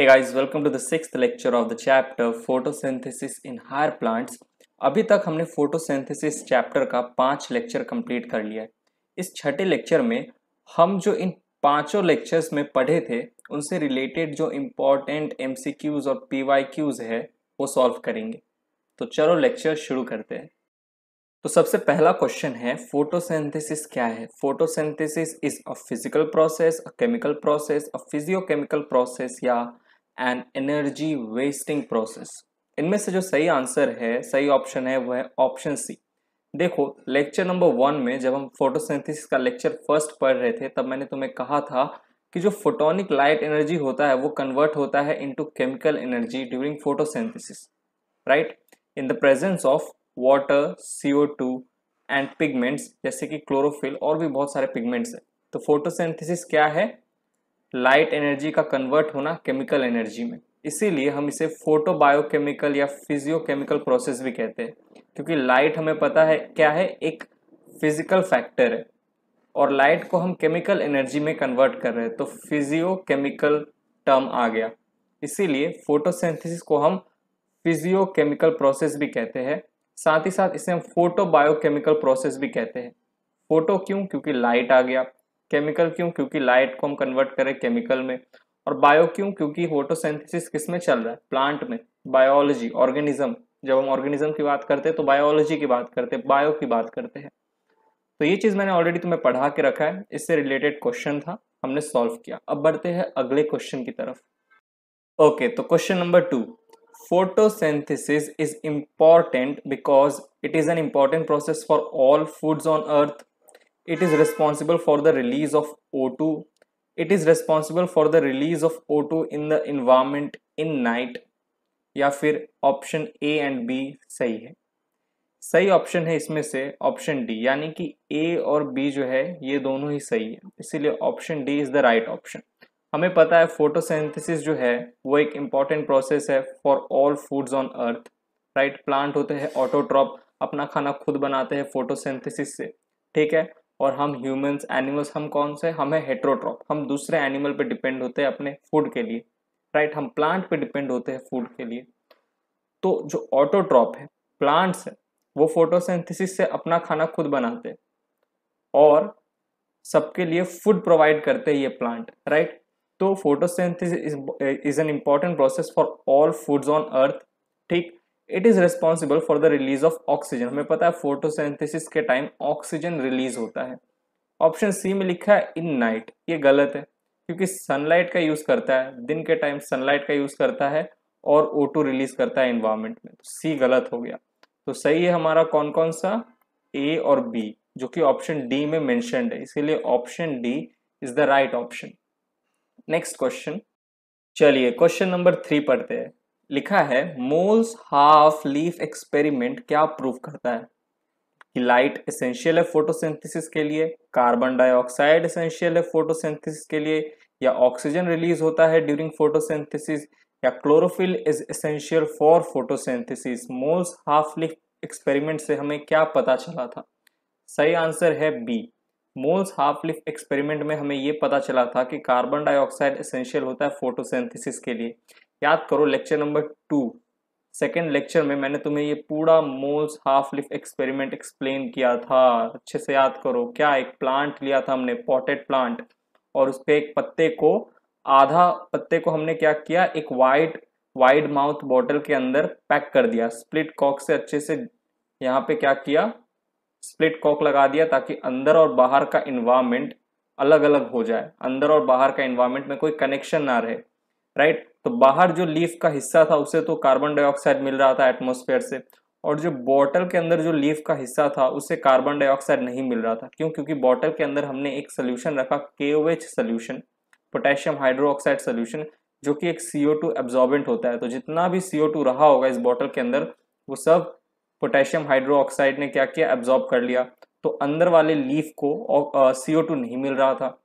Hey guys, welcome to the sixth lecture of the chapter photosynthesis in higher plants. अभी तक हमने photosynthesis chapter का पांच lecture complete कर लिया है इस छठे लेक्चर में हम जो इन पांचों लेक्चर्स में पढ़े थे उनसे रिलेटेड जो इम्पोर्टेंट एम और पी है वो सॉल्व करेंगे तो चलो लेक्चर शुरू करते हैं तो सबसे पहला क्वेश्चन है फोटोसिंथेसिस क्या है photosynthesis is a physical process a chemical process a physiochemical process या एंड एनर्जी वेस्टिंग प्रोसेस इनमें से जो सही आंसर है सही ऑप्शन है वह है ऑप्शन सी देखो लेक्चर नंबर वन में जब हम फोटोसिंथेसिस का लेक्चर फर्स्ट पढ़ रहे थे तब मैंने तुम्हें कहा था कि जो फोटोनिक लाइट एनर्जी होता है वो कन्वर्ट होता है into chemical energy during photosynthesis right in the presence of water CO two and pigments जैसे कि क्लोरोफिल और भी बहुत सारे पिगमेंट्स हैं तो फोटोसिंथेसिस क्या है लाइट एनर्जी का कन्वर्ट होना केमिकल एनर्जी में इसीलिए हम इसे फोटोबायोकेमिकल या फिजियोकेमिकल प्रोसेस भी कहते हैं क्योंकि लाइट हमें पता है क्या है एक फिजिकल फैक्टर है और लाइट को हम केमिकल एनर्जी में कन्वर्ट कर रहे हैं तो फिजियोकेमिकल टर्म आ गया इसीलिए फोटोसिंथेसिस को हम फिजियोकेमिकल प्रोसेस भी कहते हैं साथ ही साथ इसे हम फोटो बायोकेमिकल प्रोसेस भी कहते हैं फोटो क्यों क्योंकि लाइट आ गया केमिकल क्यों क्योंकि लाइट को हम कन्वर्ट करें केमिकल में और बायो क्यों क्योंकि फोटोसेंथिस किस में चल रहा है प्लांट में बायोलॉजी ऑर्गेनिज्म जब हम ऑर्गेनिज्म की बात करते हैं तो बायोलॉजी की बात करते हैं बायो की बात करते हैं तो ये चीज़ मैंने ऑलरेडी तुम्हें पढ़ा के रखा है इससे रिलेटेड क्वेश्चन था हमने सॉल्व किया अब बढ़ते हैं अगले क्वेश्चन की तरफ ओके okay, तो question number two photosynthesis is important because it is an important process for all foods on earth it is responsible for the release of O2. It is responsible for the release of O2 in the environment in night. या फिर option A and B सही है सही option है इसमें से option D यानी कि ए और बी जो है ये दोनों ही सही है इसीलिए option D is the right option हमें पता है फोटोसिंथेसिस जो है वो एक इम्पॉर्टेंट प्रोसेस है for all foods on earth right plant होते हैं ऑटोट्रॉप अपना खाना खुद बनाते हैं फोटोसिंथेसिस से ठीक है और हम ह्यूमंस एनिमल्स हम कौन से हम है हेट्रोट्रॉप हम दूसरे एनिमल पे डिपेंड होते हैं अपने फूड के लिए राइट हम प्लांट पे डिपेंड होते हैं फूड के लिए तो जो ऑटोट्रॉप है प्लांट्स है वो फोटोसेंथिसिस से अपना खाना खुद बनाते हैं और सबके लिए फूड प्रोवाइड करते हैं ये प्लांट राइट तो photosynthesis is an important process for all foods on earth ठीक it is responsible for the release of oxygen हमें पता है फोटोसेंथिस के टाइम ऑक्सीजन रिलीज होता है ऑप्शन सी में लिखा है इन नाइट ये गलत है क्योंकि सनलाइट का यूज करता है दिन के टाइम सनलाइट का यूज करता है और ओ टू रिलीज करता है इन्वायरमेंट में तो सी गलत हो गया तो सही है हमारा कौन कौन सा ए और बी जो कि ऑप्शन डी में मैंशन है इसीलिए option D is the right option next question चलिए क्वेश्चन नंबर थ्री पढ़ते हैं लिखा है मोल्स हाफ लीफ एक्सपेरिमेंट क्या प्रूव करता है कि लाइट एसेंशियल है फोटोसिंथेसिस के लिए कार्बन डाइऑक्साइड एसेंशियल है फोटोसिंथेसिस के लिए या ऑक्सीजन रिलीज होता है ड्यूरिंग फोटोसिंथेसिस या chlorophyll is essential for photosynthesis Moll's half leaf experiment से हमें क्या पता चला था सही आंसर है B moles half leaf experiment में हमें ये पता चला था कि कार्बन डाइऑक्साइड एसेंशियल होता है फोटोसिंथेसिस के लिए याद करो lecture number two second lecture में मैंने तुम्हें ये पूरा Moll's half leaf experiment explain किया था अच्छे से याद करो क्या एक प्लांट लिया था हमने पॉटेड प्लांट और उस पर एक पत्ते को आधा पत्ते को हमने क्या किया एक वाइट वाइड माउथ बॉटल के अंदर पैक कर दिया स्प्लिट कॉक से अच्छे से यहाँ पे क्या किया स्प्लिट कॉक लगा दिया ताकि अंदर और बाहर का इन्वायरमेंट अलग अलग हो जाए अंदर और बाहर का इन्वायरमेंट में कोई कनेक्शन ना रहे राइट तो बाहर जो लीफ का हिस्सा था उसे तो कार्बन डाइऑक्साइड मिल रहा था एटमोस्फेयर से और जो बॉटल के अंदर जो लीफ का हिस्सा था उसे कार्बन डाइऑक्साइड नहीं मिल रहा था क्यों क्योंकि बॉटल के अंदर हमने एक सोल्यूशन रखा K O H solution potassium hydroxide solution जो कि एक सी ओ टू एब्जॉर्बेंट होता है तो जितना भी सी ओ टू रहा होगा इस बॉटल के अंदर वो सब पोटेशियम हाइड्रोक्साइड ने क्या किया एब्जॉर्ब कर लिया तो अंदर वाले लीफ को सी ओ टू नहीं मिल रहा था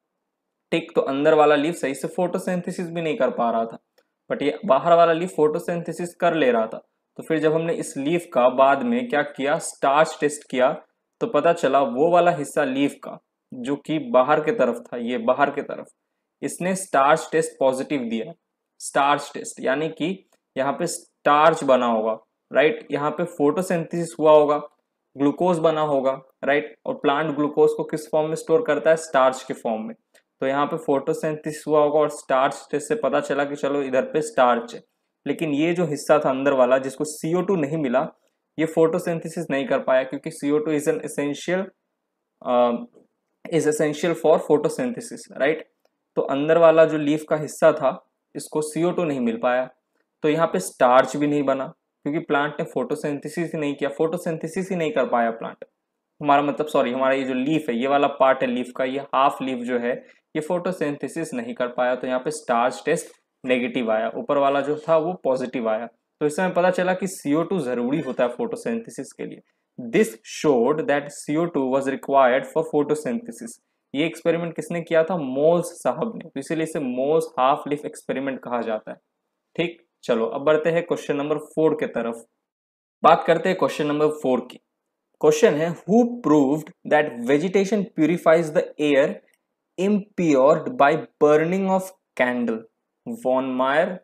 ठीक तो अंदर वाला लीफ सही से फोटोसिंथेसिस भी नहीं कर पा रहा था बट ये बाहर वाला लीफ फोटोसिंथेसिस कर ले रहा था तो फिर जब हमने इस लीफ का बाद में क्या किया स्टार्च टेस्ट किया तो पता चला वो वाला हिस्सा लीफ का जो कि बाहर के तरफ था ये बाहर के तरफ इसने स्टार्च टेस्ट पॉजिटिव दिया स्टार्च टेस्ट यानी कि यहाँ पे स्टार्च बना होगा राइट यहाँ पे फोटोसिंथेसिस हुआ होगा ग्लूकोज बना होगा राइट और प्लांट ग्लूकोज को किस फॉर्म में स्टोर करता है स्टार्च के फॉर्म में तो यहाँ पे फोटोसेंथिस हुआ होगा और स्टार्च से पता चला कि चलो इधर पे स्टार्च है लेकिन ये जो हिस्सा था अंदर वाला जिसको सीओ टू नहीं मिला ये फोटोसेंथिसिस नहीं कर पाया क्योंकि CO two is an essential is essential for photosynthesis right तो अंदर वाला जो लीफ का हिस्सा था इसको टू नहीं मिल पाया तो यहाँ पे स्टार्च भी नहीं बना क्योंकि प्लांट ने फोटोसेंथिसिस ही नहीं किया फोटोसेंथिसिस ही नहीं कर पाया प्लांट हमारा मतलब सॉरी हमारा ये जो लीफ है ये वाला पार्ट है लीफ का ये हाफ लीफ जो है ये फोटोसिंथेसिस नहीं कर पाया तो यहाँ पे स्टार्च टेस्ट नेगेटिव आया ऊपर वाला जो था वो पॉजिटिव आया तो इससे हमें पता चला कि सीओ टू जरूरी होता है फोटोसिंथेसिस के लिए this showed that CO two was required for photosynthesis ये एक्सपेरिमेंट किसने किया था मोल्स साहब ने तो इसीलिए इसे मोल्स हाफ लिफ एक्सपेरिमेंट कहा जाता है ठीक चलो अब बढ़ते हैं क्वेश्चन नंबर फोर के तरफ बात करते हैं क्वेश्चन नंबर फोर की क्वेश्चन है who proved that vegetation purifies the air impaired by burning of candle von Mayer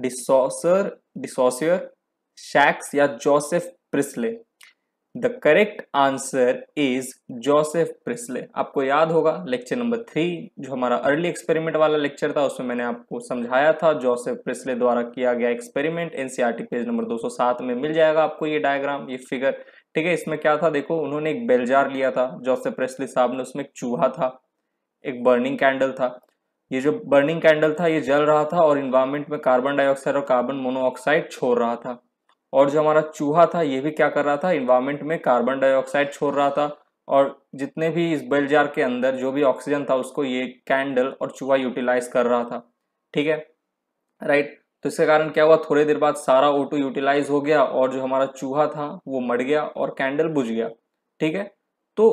de Saussure, de या Joseph Priestley. The correct answer is Joseph Priestley आपको याद होगा लेक्चर नंबर थ्री जो हमारा early experiment वाला lecture था उसमें मैंने आपको समझाया था जोसेफ प्रिस्ले द्वारा किया गया एक्सपेरिमेंट एनसीईआरटी पेज नंबर 207 में मिल जाएगा आपको ये डायग्राम ये फिगर ठीक है इसमें क्या था देखो उन्होंने एक बेलजार लिया था जोसेफ प्रिस्ले साहब ने उसमें एक चूहा था एक बर्निंग कैंडल था ये जो बर्निंग कैंडल था ये जल रहा था और इन्वायरमेंट में कार्बन डाइऑक्साइड और कार्बन मोनोऑक्साइड छोड़ रहा था और जो हमारा चूहा था ये भी क्या कर रहा था इन्वायरमेंट में कार्बन डाइऑक्साइड छोड़ रहा था और जितने भी इस बेलजार के अंदर जो भी ऑक्सीजन था उसको ये कैंडल और चूहा यूटिलाइज कर रहा था ठीक है राइट तो इसके कारण क्या हुआ थोड़ी देर बाद सारा ओटो यूटिलाइज हो गया और जो हमारा चूहा था वो मर गया और कैंडल बुझ गया ठीक है तो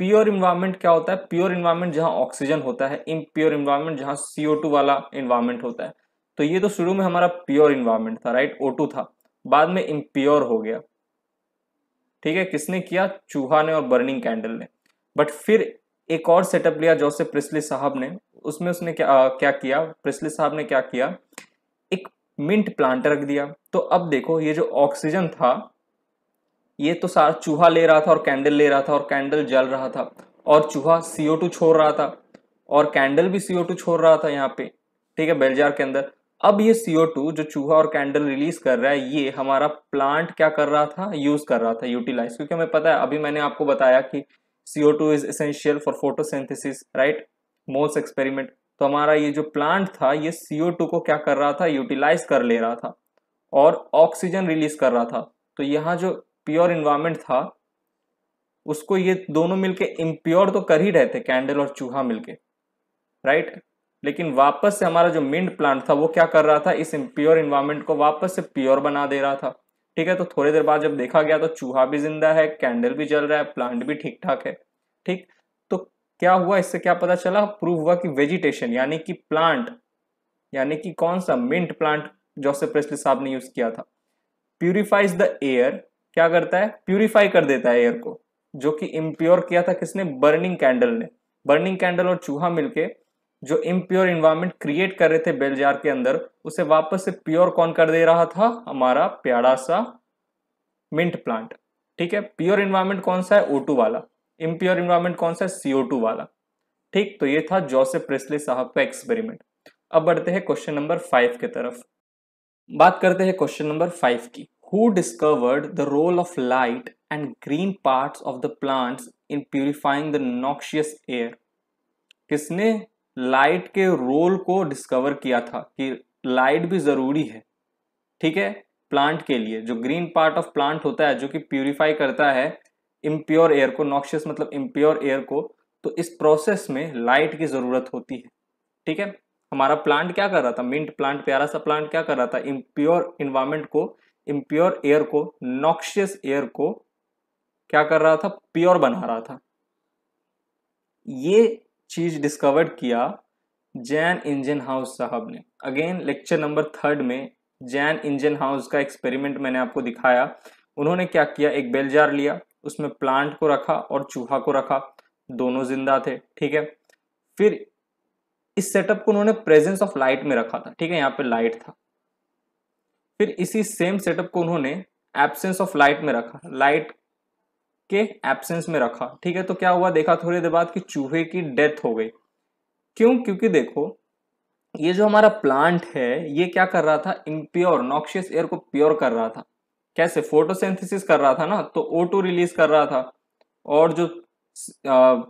प्योर इन्वायरमेंट क्या होता है प्योर इन्वायरमेंट जहां ऑक्सीजन होता है इम्प्योर इन्वायरमेंट जहां सीओ टू वाला इन्वायरमेंट होता है तो ये तो शुरू में हमारा प्योर इन्वायरमेंट था राइट right? ओ था बाद में इम्प्योर हो गया ठीक है किसने किया चूहा ने और बर्निंग कैंडल ने बट फिर एक और सेटअप लिया जोसेफ प्रिस्ली साहब ने उसमें उसने क्या आ, क्या किया प्रिस्ली साहब ने क्या किया एक मिंट प्लांट रख दिया तो अब देखो ये जो ऑक्सीजन था ये तो सारा चूहा ले रहा था और कैंडल ले रहा था और कैंडल जल रहा था और चूहा CO2 छोड़ रहा था और कैंडल भी CO2 छोड़ रहा था यहाँ पे ठीक है बेलजार के अंदर अब ये CO2 जो चूहा और कैंडल रिलीज कर रहा है ये हमारा प्लांट क्या कर रहा था यूज कर रहा था यूटिलाइज क्योंकि हमें पता है अभी मैंने आपको बताया कि CO2 two is essential for photosynthesis right most experiment तो हमारा ये जो प्लांट था ये CO2 को क्या कर रहा था यूटिलाइज कर ले रहा था और ऑक्सीजन रिलीज कर रहा था तो यहाँ जो प्योर इन्वायरमेंट था उसको ये दोनों मिलके इम्प्योर तो कर ही रहे थे कैंडल और चूहा मिलके राइट लेकिन वापस से हमारा जो मिंट प्लांट था वो क्या कर रहा था इस इम्प्योर इन्वायरमेंट को वापस से प्योर बना दे रहा था ठीक है तो थोड़ी देर बाद जब देखा गया तो चूहा भी जिंदा है कैंडल भी जल रहा है प्लांट भी ठीक ठाक है ठीक तो क्या हुआ इससे क्या पता चला प्रूव हुआ कि वेजिटेशन यानी कि प्लांट यानी कि कौन सा मिंट प्लांट जोसेफ प्रेस्ली साहब ने यूज किया था प्यूरिफाइज द एयर क्या करता है प्यूरिफाई कर देता है एयर को जो कि इम्प्योर किया था किसने बर्निंग कैंडल ने बर्निंग कैंडल और चूहा मिलके जो इम्प्योर इन्वायरमेंट क्रिएट कर रहे थे बेलजार के अंदर उसे वापस से प्योर कौन कर दे रहा था हमारा प्यारा सा मिंट प्लांट ठीक है प्योर इन्वायरमेंट कौन सा है ओ वाला इम्प्योर इन्वायरमेंट कौन सा है सीओ वाला ठीक तो ये था जोसेफ प्रेस्ले साहब का एक्सपेरिमेंट अब बढ़ते हैं क्वेश्चन नंबर फाइव की तरफ बात करते हैं क्वेश्चन नंबर फाइव की who discovered the role of light and green parts of the plants in purifying the noxious air. किसने लाइट के रोल को डिस्कवर किया था कि लाइट भी ज़रूरी है ठीक है प्लांट के लिए जो ग्रीन पार्ट ऑफ प्लांट होता है जो कि प्यूरिफाई करता है इम्प्योर एयर को नॉक्शियस मतलब इम्प्योर एयर को तो इस प्रोसेस में लाइट की ज़रूरत होती है ठीक है हमारा प्लांट क्या कर रहा था मिंट प्लांट प्यारा सा प्लांट क्या कर रहा था इम्प्योर इन्वायरमेंट को इम्प्योर एयर को नॉक्शियस एयर को क्या कर रहा था प्योर बना रहा था ये चीज डिस्कवर किया जैन इंजन हाउस साहब ने अगेन लेक्चर नंबर थर्ड में जैन इंजन हाउस का एक्सपेरिमेंट मैंने आपको दिखाया उन्होंने क्या किया एक बेल जार लिया उसमें प्लांट को रखा और चूहा को रखा दोनों जिंदा थे ठीक है फिर इस सेटअप को उन्होंने प्रेजेंस ऑफ लाइट में रखा था ठीक है यहाँ पे लाइट था फिर इसी सेम सेटअप को उन्होंने एबसेंस ऑफ लाइट में रखा लाइट के एबसेंस में रखा ठीक है तो क्या हुआ देखा थोड़ी देर बाद कि चूहे की डेथ हो गई क्यों क्योंकि देखो ये जो हमारा प्लांट है ये क्या कर रहा था इम्प्योर नॉक्शियस एयर को प्योर कर रहा था कैसे फोटोसेंथिस कर रहा था ना तो ओ रिलीज कर रहा था और जो आ,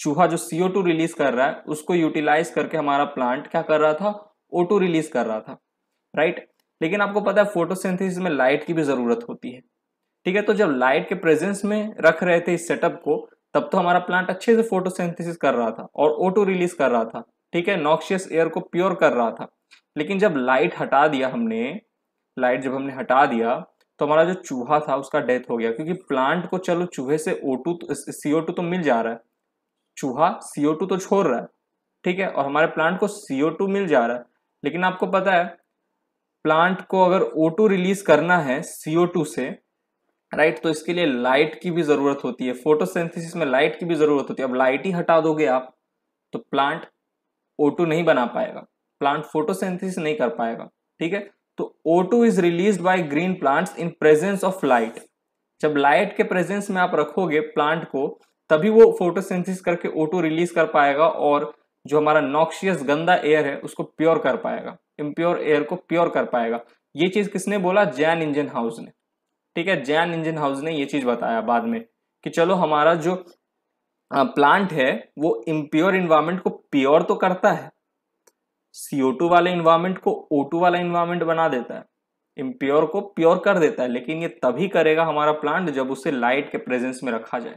चूहा जो सीओ टू रिलीज कर रहा है उसको यूटिलाइज करके हमारा प्लांट क्या कर रहा था ओ टू रिलीज कर रहा था राइट लेकिन आपको पता है फोटोसिंथेसिस में लाइट की भी ज़रूरत होती है ठीक है तो जब लाइट के प्रेजेंस में रख रहे थे इस सेटअप को तब तो हमारा प्लांट अच्छे से फोटोसिंथेसिस कर रहा था और ओटो रिलीज कर रहा था ठीक है नॉक्शियस एयर को प्योर कर रहा था लेकिन जब लाइट हटा दिया हमने लाइट जब हमने हटा दिया तो हमारा जो चूहा था उसका डेथ हो गया क्योंकि प्लांट को चलो चूहे से ओ टू सीओ टू तो मिल जा रहा है चूहा सीओ टू तो छोड़ रहा है ठीक है और हमारे प्लांट को सीओ टू मिल जा रहा है लेकिन आपको पता है प्लांट को अगर ओ रिलीज करना है सीओ से राइट तो इसके लिए लाइट की भी जरूरत होती है फोटोसिंथेसिस में लाइट की भी जरूरत होती है अब लाइट ही हटा दोगे आप तो प्लांट ओ नहीं बना पाएगा प्लांट फोटोसिंथेसिस नहीं कर पाएगा ठीक है तो O2 is release by green plants in presence of light जब लाइट के प्रेजेंस में आप रखोगे प्लांट को तभी वो फोटोसिंथेसिस करके O2 रिलीज कर पाएगा और जो हमारा नॉक्शियस गंदा एयर है उसको प्योर कर पाएगा इम्प्योर एयर को प्योर कर पाएगा ये चीज़ किसने बोला जैन इंजन हाउस ने ठीक है जैन इंजन हाउस ने ये चीज़ बताया बाद में कि चलो हमारा जो प्लांट है वो इम्प्योर इन्वायरमेंट को प्योर तो करता है CO2 वाले इन्वायरमेंट को O2 वाला इन्वायरमेंट बना देता है इम्प्योर को प्योर कर देता है लेकिन ये तभी करेगा हमारा प्लांट जब उसे लाइट के प्रेजेंस में रखा जाए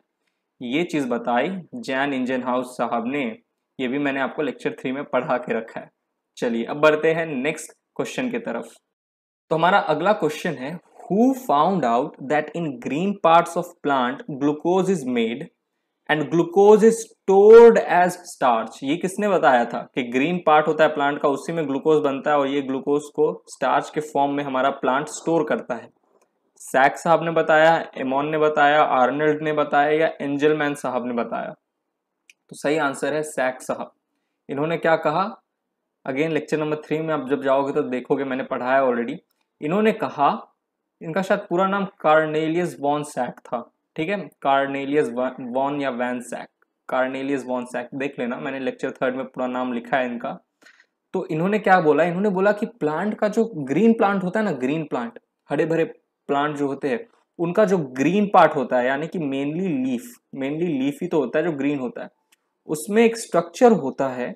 ये चीज़ बताई जैन इंजन हाउस साहब ने ये भी मैंने आपको लेक्चर थ्री में पढ़ा के रखा है चलिए अब बढ़ते हैं नेक्स्ट क्वेश्चन की तरफ तो हमारा अगला क्वेश्चन है who found out that in green part of plant glucose is made and glucose is stored as starch ये किसने बताया था कि ग्रीन पार्ट होता है प्लांट का उसी में ग्लूकोज बनता है और ये ग्लूकोज को स्टार्च के फॉर्म में हमारा प्लांट स्टोर करता है सैक साहब ने बताया एमोन ने बताया आर्नल्ड ने बताया या एंजलमैन साहब ने बताया तो सही आंसर है सैक साहब इन्होंने क्या कहा अगेन लेक्चर नंबर थ्री में आप जब जाओगे तो देखोगे मैंने पढ़ाया ऑलरेडी इन्होंने कहा इनका शायद पूरा नाम कार्नेलियस वॉन सैक था ठीक है कार्नेलियस वॉन या van Sachs Cornelius von Sachs देख लेना मैंने लेक्चर थर्ड में पूरा नाम लिखा है इनका तो इन्होंने क्या बोला इन्होंने बोला कि प्लांट का जो ग्रीन प्लांट होता है ना ग्रीन प्लांट हरे भरे प्लांट जो होते हैं उनका जो ग्रीन पार्ट होता है यानी कि मेनली लीफ मेनली लीफ ही तो होता है जो ग्रीन होता है उसमें एक स्ट्रक्चर होता है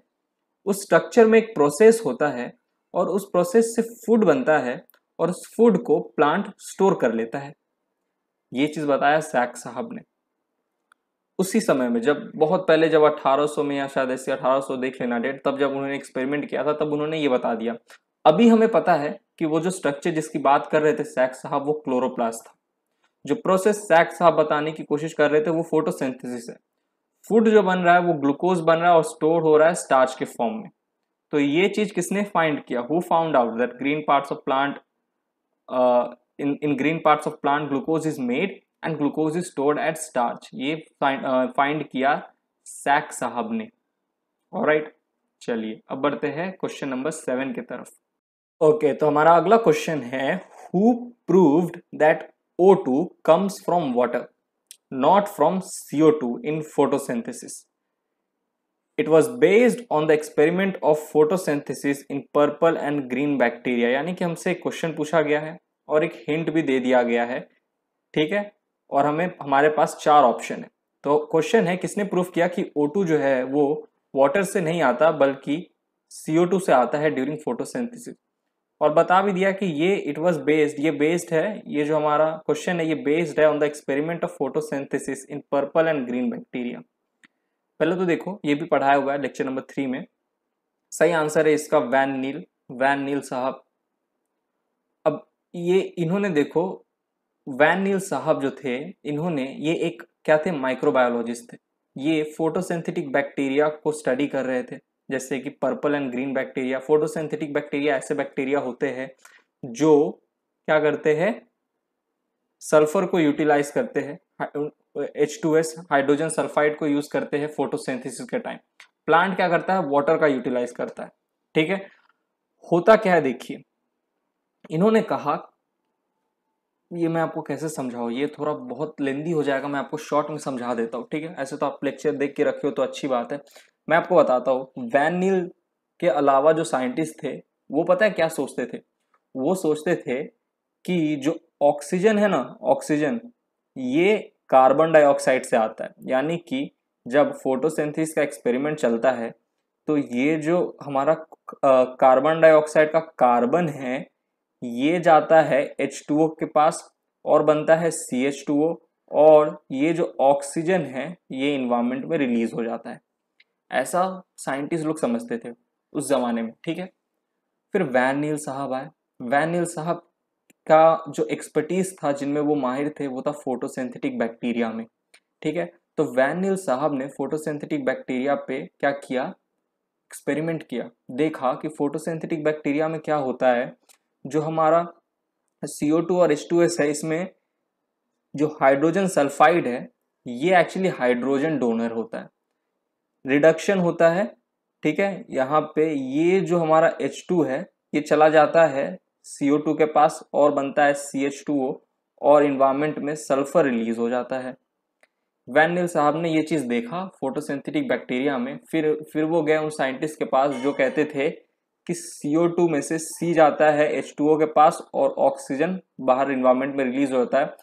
उस स्ट्रक्चर में एक प्रोसेस होता है और उस प्रोसेस से फूड बनता है और उस फूड को प्लांट स्टोर कर लेता है ये चीज़ बताया सैक साहब ने उसी समय में जब बहुत पहले जब 1800 में या शायद ऐसे 1800 देख लेना डेट तब जब उन्होंने एक्सपेरिमेंट किया था तब उन्होंने ये बता दिया अभी हमें पता है कि वो जो स्ट्रक्चर जिसकी बात कर रहे थे सैक साहब वो क्लोरोप्लास्ट था जो प्रोसेस सैक साहब बताने की कोशिश कर रहे थे वो फोटोसिंथेसिस है फूड जो बन रहा है वो ग्लूकोज बन रहा है और स्टोर हो रहा है स्टार्च के फॉर्म में तो ये चीज किसने फाइंड किया who found out that green parts of plant in in green parts of plant glucose is made and glucose is stored at starch ये फाइंड uh, किया सैक साहब ने राइट चलिए अब बढ़ते हैं क्वेश्चन नंबर सेवन की तरफ ओके okay, तो हमारा अगला क्वेश्चन है who proved that O two comes from water not from CO2 in photosynthesis. It was based on the experiment of photosynthesis in purple and green bacteria यानी कि हमसे एक क्वेश्चन पूछा गया है और एक हिंट भी दे दिया गया है ठीक है और हमें हमारे पास चार ऑप्शन है तो क्वेश्चन है किसने प्रूफ किया कि O2 जो है वो वाटर से नहीं आता बल्कि CO2 से आता है ड्यूरिंग फोटोसिंथेसिस और बता भी दिया कि ये इट वॉज बेस्ड ये बेस्ड है ये जो हमारा क्वेश्चन है ये बेस्ड है on the experiment of photosynthesis in purple and green bacteria पहले तो देखो ये भी पढ़ाया हुआ है लेक्चर नंबर थ्री में सही आंसर है इसका वैन नील वैन नील साहब अब ये इन्होंने देखो वैन नील साहब जो थे इन्होंने ये एक क्या थे माइक्रोबायोलॉजिस्ट थे ये फोटोसेंथेटिक बैक्टीरिया को स्टडी कर रहे थे जैसे कि purple and green bacteria photosynthetic bacteria ऐसे बैक्टीरिया होते हैं जो क्या करते हैं सल्फर को यूटिलाइज करते हैं H two S hydrogen sulphide को यूज करते हैं फोटोसेंथिस के टाइम प्लांट क्या करता है वाटर का यूटिलाइज करता है ठीक है होता क्या है देखिए इन्होंने कहा ये मैं आपको कैसे समझाऊँ ये थोड़ा बहुत लेंदी हो जाएगा मैं आपको शॉर्ट में समझा देता हूँ ठीक है ऐसे तो आप लेक्चर देख के रखे हो तो अच्छी बात है मैं आपको बताता हूँ वैन नील के अलावा जो साइंटिस्ट थे वो पता है क्या सोचते थे वो सोचते थे कि जो ऑक्सीजन है ना ऑक्सीजन ये कार्बन डाइऑक्साइड से आता है यानी कि जब फोटोसेंथिस का एक्सपेरिमेंट चलता है तो ये जो हमारा कार्बन डाइऑक्साइड का कार्बन है ये जाता है एच के पास और बनता है सी और ये जो ऑक्सीजन है ये इन्वायरमेंट में रिलीज हो जाता है ऐसा साइंटिस्ट लोग समझते थे उस ज़माने में ठीक है फिर वैन नील साहब आए वैन नील साहब का जो एक्सपर्टीज था जिनमें वो माहिर थे वो था फोटोसिंथेटिक बैक्टीरिया में ठीक है तो वैन नील साहब ने फोटोसिंथेटिक बैक्टीरिया पे क्या किया एक्सपेरिमेंट किया देखा कि फोटोसिंथेटिक बैक्टीरिया में क्या होता है जो हमारा सी और एच है इसमें जो हाइड्रोजन सल्फाइड है ये एक्चुअली हाइड्रोजन डोनर होता है रिडक्शन होता है ठीक है यहाँ पे ये जो हमारा H2 है ये चला जाता है CO2 के पास और बनता है CH2O और इन्वायरमेंट में सल्फर रिलीज हो जाता है वैन साहब ने ये चीज़ देखा फोटोसिंथेटिक बैक्टीरिया में फिर फिर वो गए उन साइंटिस्ट के पास जो कहते थे कि CO2 में से C जाता है H2O के पास और ऑक्सीजन बाहर इन्वायरमेंट में रिलीज होता है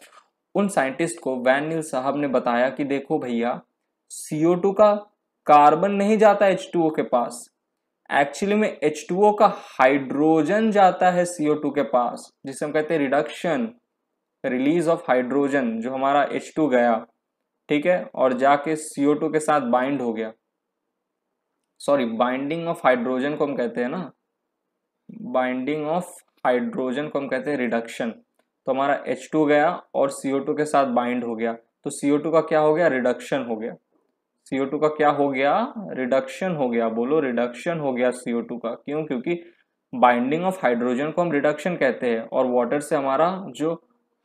उन साइंटिस्ट को वैन साहब ने बताया कि देखो भैया CO2 का कार्बन नहीं जाता एच के पास एक्चुअली में एच का हाइड्रोजन जाता है टू के पास जिसे हम कहते हैं रिडक्शन रिलीज ऑफ हाइड्रोजन जो हमारा टू गया ठीक है और जाके टू के साथ बाइंड हो गया सॉरी बाइंडिंग ऑफ हाइड्रोजन को हम कहते हैं ना बाइंडिंग ऑफ हाइड्रोजन को हम कहते हैं रिडक्शन तो हमारा टू गया और टू के साथ बाइंड हो गया तो टू का क्या हो गया रिडक्शन हो गया CO2 का क्या हो गया रिडक्शन हो गया बोलो रिडक्शन हो गया CO2 का क्यों क्योंकि बाइंडिंग ऑफ हाइड्रोजन को हम रिडक्शन कहते हैं और वाटर से हमारा जो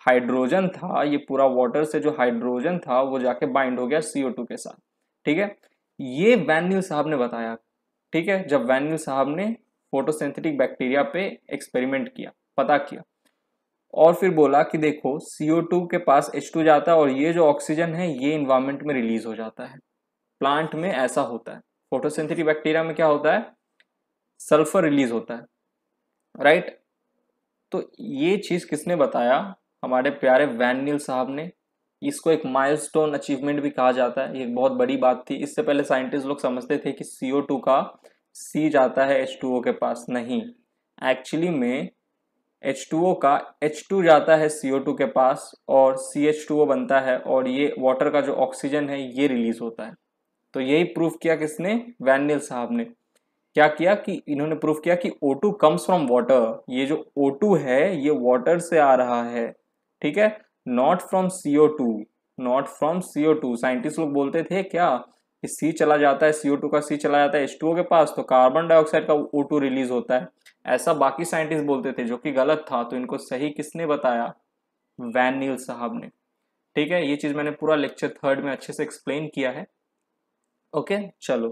हाइड्रोजन था ये पूरा वाटर से जो हाइड्रोजन था वो जाके बाइंड हो गया CO2 के साथ ठीक है ये वैन्यू साहब ने बताया ठीक है जब वैन्यू साहब ने फोटोसेंथेटिक बैक्टीरिया पे एक्सपेरिमेंट किया पता किया और फिर बोला कि देखो CO2 के पास H2 जाता है और ये जो ऑक्सीजन है ये इन्वायरमेंट में रिलीज हो जाता है प्लांट में ऐसा होता है फोटोसिंथेटिक बैक्टीरिया में क्या होता है सल्फर रिलीज होता है राइट तो ये चीज़ किसने बताया हमारे प्यारे वैन साहब ने इसको एक माइलस्टोन अचीवमेंट भी कहा जाता है ये एक बहुत बड़ी बात थी इससे पहले साइंटिस्ट लोग समझते थे कि टू का सी जाता है ओ के पास नहीं एक्चुअली में ओ का टू जाता है टू के पास और ओ बनता है और ये वाटर का जो ऑक्सीजन है ये रिलीज होता है तो यही प्रूफ किया किसने वैंडल साहब ने क्या किया कि इन्होंने प्रूफ किया कि O2 कम्स फ्रॉम वाटर ये जो O2 है ये वाटर से आ रहा है ठीक है not from CO2 not from CO2 scientist लोग बोलते थे क्या कि सी चला जाता है CO2 का सी चला जाता है H2O के पास तो कार्बन डाइऑक्साइड का O2 रिलीज होता है ऐसा बाकी साइंटिस्ट बोलते थे जो कि गलत था तो इनको सही किसने बताया वैनिल साहब ने ठीक है ये चीज़ मैंने पूरा लेक्चर थर्ड में अच्छे से एक्सप्लेन किया है ओके चलो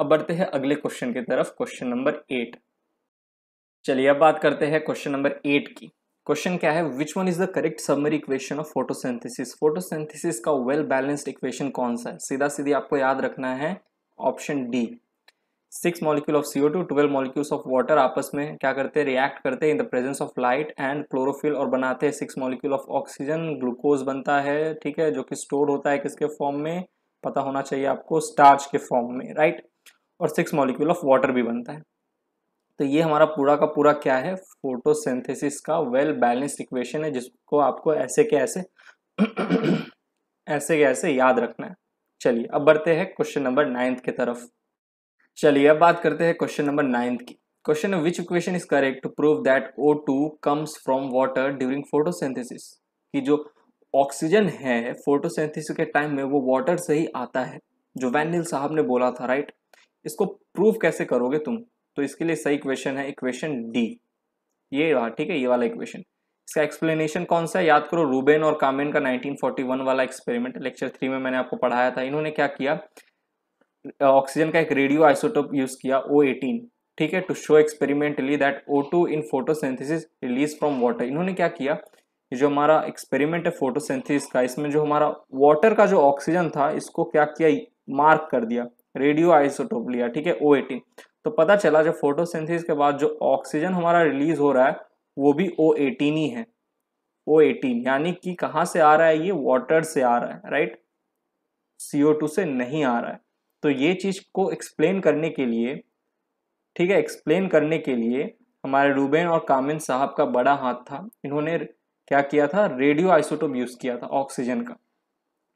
अब बढ़ते हैं अगले क्वेश्चन की तरफ क्वेश्चन नंबर एट चलिए अब बात करते हैं क्वेश्चन नंबर एट की क्वेश्चन क्या है which one is the correct summary equation of photosynthesis photosynthesis का वेल बैलेंस्ड इक्वेशन कौन सा है सीधा सीधी आपको याद रखना है option D six molecule of CO two twelve molecules of water आपस में क्या करते हैं रिएक्ट करते हैं in the presence of light and chlorophyll और बनाते हैं six molecule of oxygen glucose बनता है ठीक है जो कि स्टोर होता है किसके फॉर्म में पता होना चाहिए आपको स्टार्च के फॉर्म में राइट और सिक्स मॉलिक्यूल ऑफ वाटर भी बनता है तो ये हमारा पूरा का पूरा क्या है फोटोसिंथेसिस का वेल बैलेंस्ड इक्वेशन है जिसको आपको ऐसे के ऐसे ऐसे के ऐसे याद रखना है चलिए अब बढ़ते हैं क्वेश्चन नंबर नाइन्थ की तरफ चलिए अब बात करते हैं क्वेश्चन नंबर नाइन्थ की क्वेश्चन है which equation is correct to prove that O two comes from water during photosynthesis कि जो ऑक्सीजन है फोटोसेंथिस के टाइम में वो वाटर से ही आता है जो वैनिल साहब ने बोला था राइट इसको प्रूफ कैसे करोगे तुम तो इसके लिए सही क्वेश्चन है इक्वेशन डी ये रहा ठीक है ये वाला इक्वेशन इसका एक्सप्लेनेशन कौन सा है याद करो रूबेन और कामेन का 1941 वाला एक्सपेरिमेंट लेक्चर थ्री में मैंने आपको पढ़ाया था इन्होंने क्या किया ऑक्सीजन का एक रेडियो आइसोटोप यूज किया ओ ठीक है to show experimentally that O two in photosynthesis release from water इन्होंने क्या किया ये जो हमारा एक्सपेरिमेंट है फोटोसेंथिस का इसमें जो हमारा वाटर का जो ऑक्सीजन था इसको क्या किया मार्क कर दिया रेडियो आइसोटोप लिया ठीक है ओ एटीन तो पता चला जो फोटोसेंथिस के बाद जो ऑक्सीजन हमारा रिलीज हो रहा है वो भी ओ एटीन ही है ओ एटीन यानी कि कहाँ से आ रहा है ये वाटर से आ रहा है राइट CO2 से नहीं आ रहा है तो ये चीज़ को एक्सप्लेन करने के लिए ठीक है एक्सप्लेन करने के लिए हमारे रूबेन और कामिन साहब का बड़ा हाथ था इन्होंने क्या किया था रेडियो आइसोटोप यूज किया था ऑक्सीजन का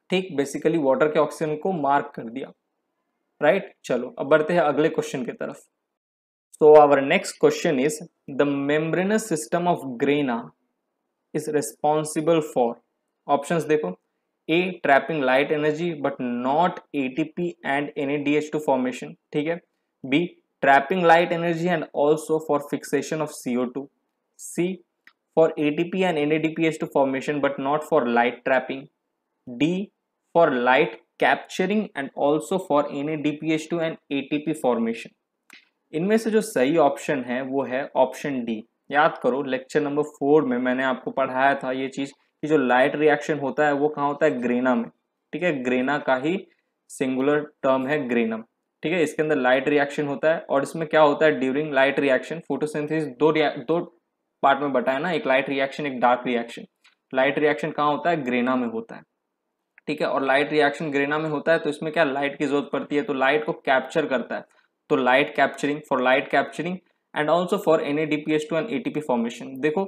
ठीक बेसिकली वाटर के ऑक्सीजन को मार्क कर दिया राइट right? चलो अब बढ़ते हैं अगले क्वेश्चन की तरफ so our next question is the membranous system of grana is responsible for option देखो A trapping light energy but not A T P and D H two formation ठीक है B trapping light energy and also for fixation of CO two C for ATP and NADPH to formation but not for light trapping. D for light capturing and also for to and ATP formation. इनमें से जो सही option है वो है option D याद करो lecture number four में मैंने आपको पढ़ाया था ये चीज़ कि जो लाइट रिएक्शन होता है वो कहाँ होता है ग्रेना में ठीक है ग्रेना का ही सिंगुलर टर्म है ग्रेनम ठीक है इसके अंदर लाइट रिएक्शन होता है और इसमें क्या होता है ड्यूरिंग लाइट रिएक्शन फोटोसिंथेसिस दो दो पार्ट में बताया ना एक लाइट रिएक्शन एक डार्क रिएक्शन लाइट रिएक्शन कहाँ होता है ग्रेना में होता है ठीक है और लाइट रिएक्शन ग्रेना में होता है तो इसमें क्या लाइट की जरूरत पड़ती है तो लाइट को कैप्चर करता है तो light capturing for light capturing and also for N A D two and T P formation देखो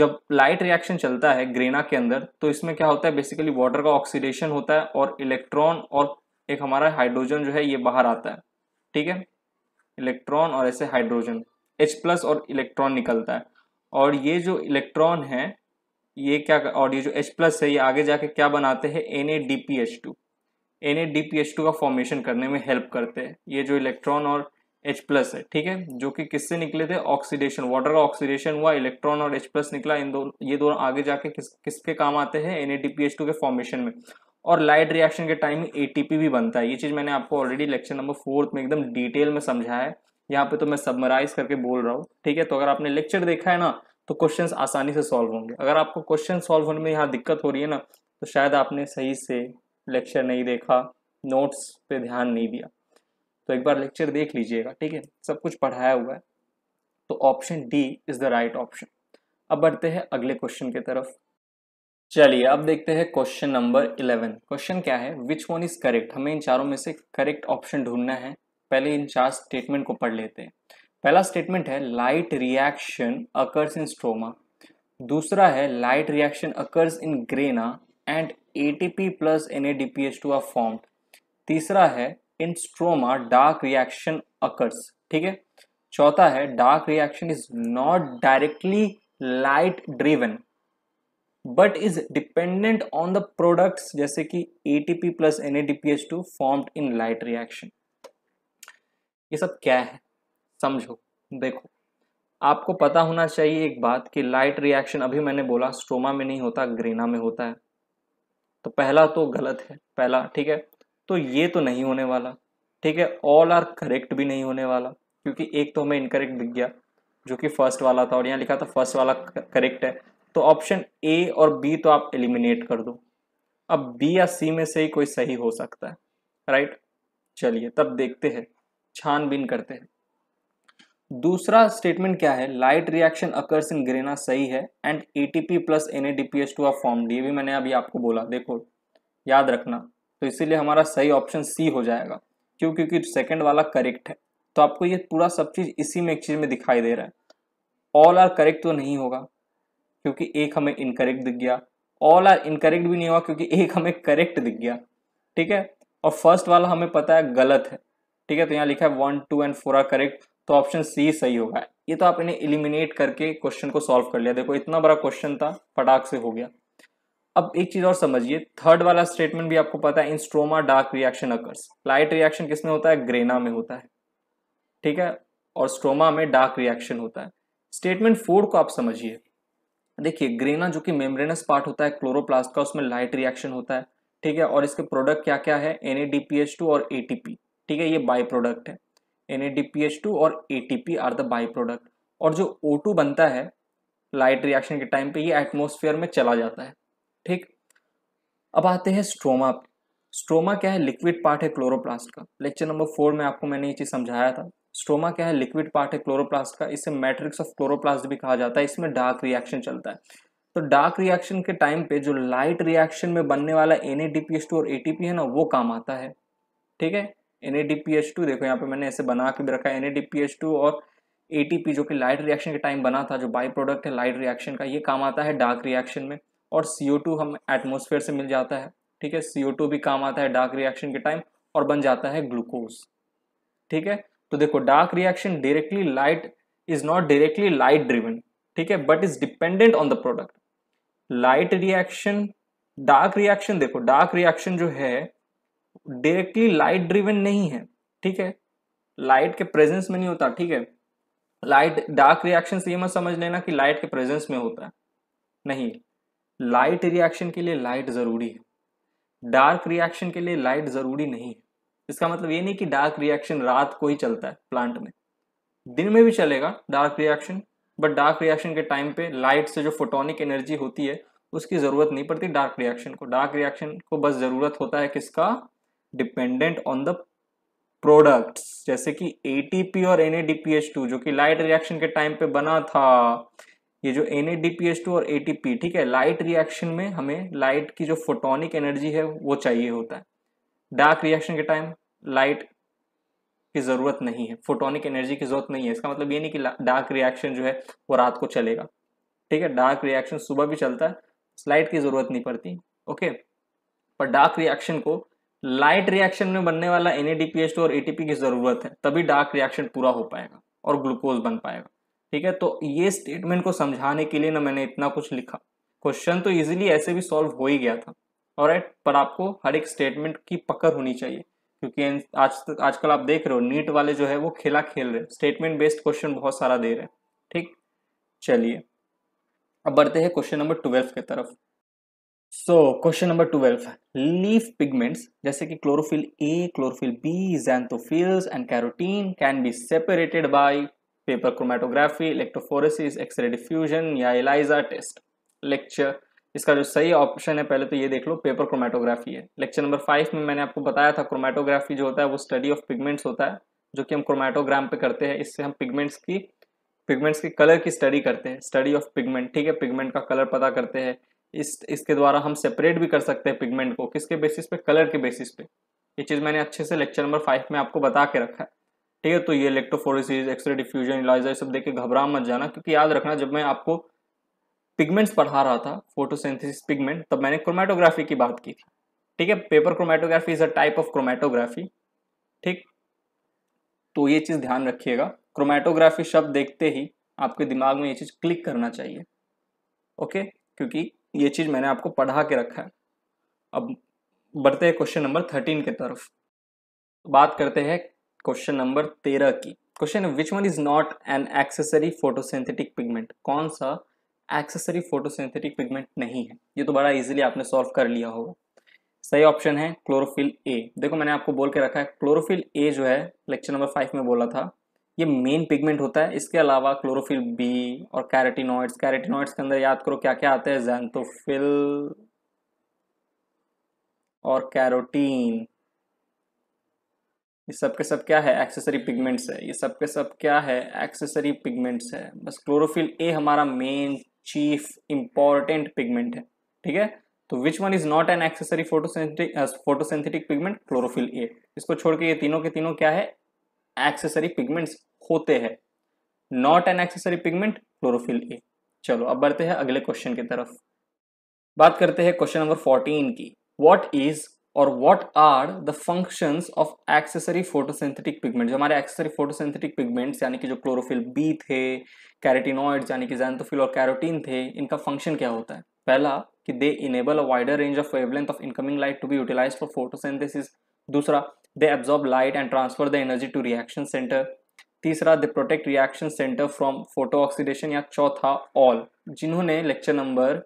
जब लाइट रिएक्शन चलता है ग्रेना के अंदर तो इसमें क्या होता है बेसिकली वाटर का ऑक्सीडेशन होता है और इलेक्ट्रॉन और एक हमारा हाइड्रोजन जो है ये बाहर आता है ठीक है इलेक्ट्रॉन और ऐसे हाइड्रोजन H प्लस और इलेक्ट्रॉन निकलता है और ये जो इलेक्ट्रॉन है ये क्या और ये जो H प्लस है ये आगे जाके क्या बनाते हैं N A D P H two N A D P H two का फॉर्मेशन करने में हेल्प करते हैं ये जो इलेक्ट्रॉन और H प्लस है ठीक है जो कि किससे निकले थे ऑक्सीडेशन वाटर का ऑक्सीडेशन हुआ इलेक्ट्रॉन और H प्लस निकला इन दोनों ये दोनों आगे जाके किस किसके काम आते हैं N A D P H two के फॉर्मेशन में और लाइट रिएक्शन के टाइम में ए टी पी भी बनता है ये चीज़ मैंने आपको ऑलरेडी लेक्चर नंबर फोर्थ में एकदम डिटेल में समझाया है यहाँ पे तो मैं सबमराइज करके बोल रहा हूँ ठीक है तो अगर आपने लेक्चर देखा है ना तो क्वेश्चन आसानी से सॉल्व होंगे अगर आपको क्वेश्चन सॉल्व होने में यहाँ दिक्कत हो रही है ना तो शायद आपने सही से लेक्चर नहीं देखा नोट्स पे ध्यान नहीं दिया तो एक बार लेक्चर देख लीजिएगा ठीक है सब कुछ पढ़ाया हुआ है तो option D is the right option अब बढ़ते हैं अगले क्वेश्चन की तरफ चलिए अब देखते हैं क्वेश्चन नंबर इलेवन क्वेश्चन क्या है विच वन इज करेक्ट हमें इन चारों में से करेक्ट ऑप्शन ढूंढना है पहले इन चार स्टेटमेंट को पढ़ लेते हैं पहला स्टेटमेंट है light reaction occurs in stroma दूसरा है light reaction occurs in grana and P plus N A D P H two are formed तीसरा है in stroma dark reaction occurs ठीक है चौथा है dark reaction is not directly light driven but is dependent on the products जैसे कि A T P plus N A D P H two formed in light reaction ये सब क्या है समझो देखो आपको पता होना चाहिए एक बात कि लाइट रिएक्शन अभी मैंने बोला स्ट्रोमा में नहीं होता ग्रेना में होता है तो पहला तो गलत है पहला ठीक है तो ये तो नहीं होने वाला ठीक है ऑल आर करेक्ट भी नहीं होने वाला क्योंकि एक तो हमें इनकरेक्ट दिख गया जो कि फर्स्ट वाला था और यहाँ लिखा था फर्स्ट वाला करेक्ट है तो ऑप्शन ए और बी तो आप एलिमिनेट कर दो अब बी या सी में से ही कोई सही हो सकता है राइट चलिए तब देखते हैं छानबीन करते हैं दूसरा स्टेटमेंट क्या है light reaction occurs in grana सही है and A P plus N A D P S two are form ये भी मैंने अभी आपको बोला देखो याद रखना तो इसीलिए हमारा सही ऑप्शन सी हो जाएगा क्यों क्योंकि सेकेंड वाला करेक्ट है तो आपको ये पूरा सब चीज़ इसी में एक चीज़ में दिखाई दे रहा है ऑल आर करेक्ट तो नहीं होगा क्योंकि एक हमें इनकरेक्ट दिख गया ऑल आर इनकरेक्ट भी नहीं होगा क्योंकि एक हमें करेक्ट दिख गया ठीक है और फर्स्ट वाला हमें पता है गलत है ठीक है तो यहाँ लिखा है one two and four are correct तो ऑप्शन सी सही होगा ये तो आप इन्हें एलिमिनेट करके क्वेश्चन को सॉल्व कर लिया देखो इतना बड़ा क्वेश्चन था फटाक से हो गया अब एक चीज और समझिए थर्ड वाला स्टेटमेंट भी आपको पता है in stroma dark reaction occurs light reaction किसमें होता है ग्रेना में होता है ठीक है और स्ट्रोमा में डार्क रिएक्शन होता है स्टेटमेंट फोर को आप समझिए देखिए ग्रेना जो कि मेम्ब्रेनस पार्ट होता है क्लोरोप्लास्ट का उसमें लाइट रिएक्शन होता है ठीक है और इसके प्रोडक्ट क्या क्या है एन और एटीपी ठीक है ये बाई प्रोडक्ट है N A D P H two और A T P are the by product और जो ओ टू बनता है लाइट रिएक्शन के टाइम पे ये एटमोस्फेयर में चला जाता है ठीक अब आते हैं स्ट्रोमा पे स्ट्रोमा क्या है लिक्विड पार्ट है क्लोरोप्लास्ट का लेक्चर नंबर फोर में आपको मैंने ये चीज़ समझाया था स्ट्रोमा क्या है लिक्विड पार्ट है क्लोरोप्लास्ट का इसे मैट्रिक्स ऑफ क्लोरोप्लास्ट भी कहा जाता है इसमें डार्क रिएक्शन चलता है तो डार्क रिएक्शन के टाइम पे जो लाइट रिएक्शन में बनने वाला एन और ए है ना वो काम आता है ठीक है एन देखो यहाँ पे मैंने ऐसे बना के भी रखा है एन और ए जो कि लाइट रिएक्शन के टाइम बना था जो बाई प्रोडक्ट है लाइट रिएक्शन का ये काम आता है डार्क रिएक्शन में और CO2 हम एटमोसफेयर से मिल जाता है ठीक है CO2 भी काम आता है डार्क रिएक्शन के टाइम और बन जाता है ग्लूकोज ठीक है तो देखो dark reaction directly light is not directly light driven ठीक है but is dependent on the product light reaction dark reaction देखो डार्क रिएक्शन जो है डायरेक्टली लाइट ड्रिवेन नहीं है ठीक है लाइट के प्रेजेंस में नहीं होता ठीक है लाइट डार्क रिएक्शन से ये मत समझ लेना कि लाइट के प्रेजेंस में होता है नहीं लाइट रिएक्शन के लिए लाइट ज़रूरी है डार्क रिएक्शन के लिए लाइट ज़रूरी नहीं है इसका मतलब ये नहीं कि डार्क रिएक्शन रात को ही चलता है प्लांट में दिन में भी चलेगा dark reaction but dark reaction के टाइम पे लाइट से जो फोटोनिक एनर्जी होती है उसकी ज़रूरत नहीं पड़ती डार्क रिएक्शन को डार्क रिएक्शन को बस ज़रूरत होता है किसका डिपेंडेंट ऑन द प्रोडक्ट्स जैसे कि एटीपी और टू जो कि लाइट रिएक्शन के टाइम पे बना था ये जो टू और एटीपी ठीक है लाइट रिएक्शन में हमें लाइट की जो फोटोनिक एनर्जी है वो चाहिए होता है डार्क रिएक्शन के टाइम लाइट की ज़रूरत नहीं है फोटोनिक एनर्जी की ज़रूरत नहीं है इसका मतलब ये नहीं कि डार्क रिएक्शन जो है वो रात को चलेगा ठीक है डार्क रिएक्शन सुबह भी चलता है लाइट की ज़रूरत नहीं पड़ती ओके पर डार्क रिएक्शन को लाइट रिएक्शन में बनने वाला एनएडीपीएच और एटीपी की जरूरत है तभी डार्क रिएक्शन पूरा हो पाएगा और ग्लूकोज बन पाएगा ठीक है तो ये स्टेटमेंट को समझाने के लिए ना मैंने इतना कुछ लिखा क्वेश्चन तो इजीली ऐसे भी सॉल्व हो ही गया था और एट पर आपको हर एक स्टेटमेंट की पकड़ होनी चाहिए क्योंकि आज तक आजकल आप देख रहे हो नीट वाले जो है वो खेला खेल रहे स्टेटमेंट बेस्ड क्वेश्चन बहुत सारा दे रहे हैं ठीक चलिए अब बढ़ते हैं क्वेश्चन नंबर ट्वेल्व की तरफ so question number twelve leaf pigments जैसे कि chlorophyll A chlorophyll B xanthophylls and carotene can be separated by paper chromatography electrophoresis X-ray diffusion या एलाइजा टेस्ट लेक्चर इसका जो सही ऑप्शन है पहले तो ये देख लो पेपर क्रोमेटोग्राफी है लेक्चर नंबर फाइव में मैंने आपको बताया था क्रोमेटोग्राफी जो होता है वो स्टडी ऑफ पिगमेंट्स होता है जो कि हम क्रोमेटोग्राम पे करते हैं इससे हम पिगमेंट्स की पिगमेंट्स के कलर की स्टडी करते हैं स्टडी ऑफ पिगमेंट ठीक है पिगमेंट का कलर पता करते हैं इस इसके द्वारा हम सेपरेट भी कर सकते हैं पिगमेंट को किसके बेसिस पे कलर के बेसिस पे ये चीज़ मैंने अच्छे से लेक्चर नंबर फाइव में आपको बता के रखा है ठीक है तो ये इलेक्ट्रोफोरिस एक्सरे डिफ्यूजन इलाइजर सब देख के घबरा मत जाना क्योंकि याद रखना जब मैं आपको पिगमेंट्स पढ़ा रहा था फोटोसेंथिस पिगमेंट तब मैंने क्रोमेटोग्राफी की बात की थी ठीक है paper chromatography is a type of chromatography ठीक तो ये चीज़ ध्यान रखिएगा क्रोमेटोग्राफी शब्द देखते ही आपके दिमाग में ये चीज़ क्लिक करना चाहिए ओके क्योंकि ये चीज़ मैंने आपको पढ़ा के रखा है अब बढ़ते हैं क्वेश्चन नंबर थर्टीन के तरफ बात करते हैं क्वेश्चन नंबर तेरह की question which one is not an accessory photosynthetic pigment कौन सा एक्सेसरी फोटोसिंथेटिक पिगमेंट नहीं है ये तो बड़ा इजीली आपने सॉल्व कर लिया होगा सही ऑप्शन है क्लोरोफिल ए देखो मैंने आपको बोल के रखा है क्लोरोफिल ए जो है लेक्चर नंबर फाइव में बोला था ये मेन पिगमेंट होता है इसके अलावा क्लोरोफिल बी और कैरेटिनॉइड्स कैरेटिनॉइड्स के अंदर याद करो क्या क्या आते हैं जैंथोफिल और कैरोटीन ये सब के सब क्या है एक्सेसरी पिगमेंट्स है ये सब के सब क्या है एक्सेसरी पिगमेंट्स है बस क्लोरोफिल ए हमारा मेन चीफ इंपॉर्टेंट पिगमेंट है ठीक है तो which one is not an accessory photosynthetic photosynthetic pigment chlorophyll A इसको छोड़ के ये तीनों के तीनों क्या है एक्सेसरी पिगमेंट्स होते हैं not an accessory pigment chlorophyll A चलो अब बढ़ते हैं अगले क्वेश्चन की तरफ बात करते हैं क्वेश्चन नंबर फोर्टीन की वॉट इज और what are the functions of accessory photosynthetic pigment जो हमारे एक्सेसरी फोटोसिंथेटिक पिगमेंट्स यानी कि जो क्लोरोफिल बी थे कैरेटिनॉइड्स यानी कि जैंथोफिल और कैरोटीन थे इनका फंक्शन क्या होता है पहला कि they enable a wider range of wavelength of incoming light to be utilize for photosynthesis दूसरा they absorb light and transfer the energy to reaction center तीसरा the protect reaction centre from photo oxidation या चौथा all जिन्होंने lecture number